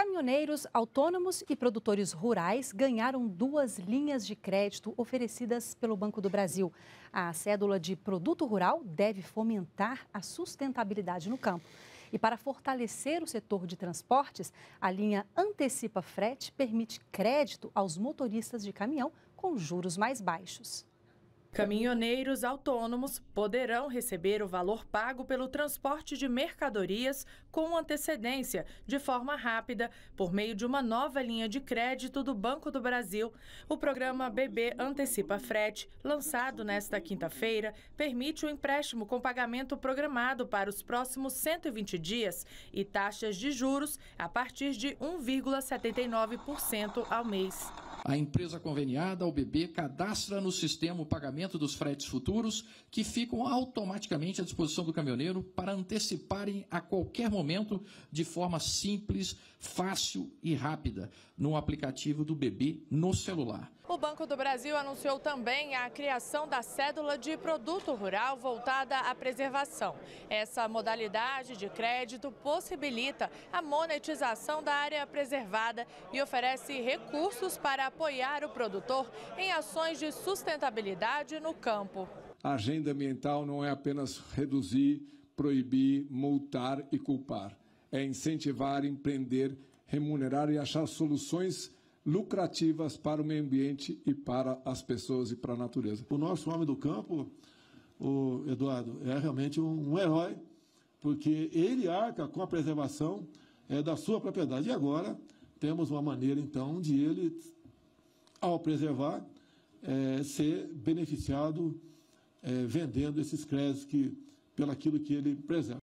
Caminhoneiros autônomos e produtores rurais ganharam duas linhas de crédito oferecidas pelo Banco do Brasil. A cédula de produto rural deve fomentar a sustentabilidade no campo. E para fortalecer o setor de transportes, a linha Antecipa Frete permite crédito aos motoristas de caminhão com juros mais baixos. Caminhoneiros autônomos poderão receber o valor pago pelo transporte de mercadorias com antecedência, de forma rápida, por meio de uma nova linha de crédito do Banco do Brasil. O programa BB Antecipa Frete, lançado nesta quinta-feira, permite o empréstimo com pagamento programado para os próximos 120 dias e taxas de juros a partir de 1,79% ao mês. A empresa conveniada, o BB, cadastra no sistema o pagamento dos fretes futuros que ficam automaticamente à disposição do caminhoneiro para anteciparem a qualquer momento de forma simples, fácil e rápida no aplicativo do BB no celular. O Banco do Brasil anunciou também a criação da cédula de produto rural voltada à preservação. Essa modalidade de crédito possibilita a monetização da área preservada e oferece recursos para apoiar o produtor em ações de sustentabilidade no campo. A agenda ambiental não é apenas reduzir, proibir, multar e culpar. É incentivar, empreender, remunerar e achar soluções lucrativas para o meio ambiente e para as pessoas e para a natureza. O nosso homem do campo, o Eduardo, é realmente um, um herói, porque ele arca com a preservação é, da sua propriedade. E agora temos uma maneira, então, de ele ao preservar, é, ser beneficiado é, vendendo esses créditos que, pelo aquilo que ele preserva.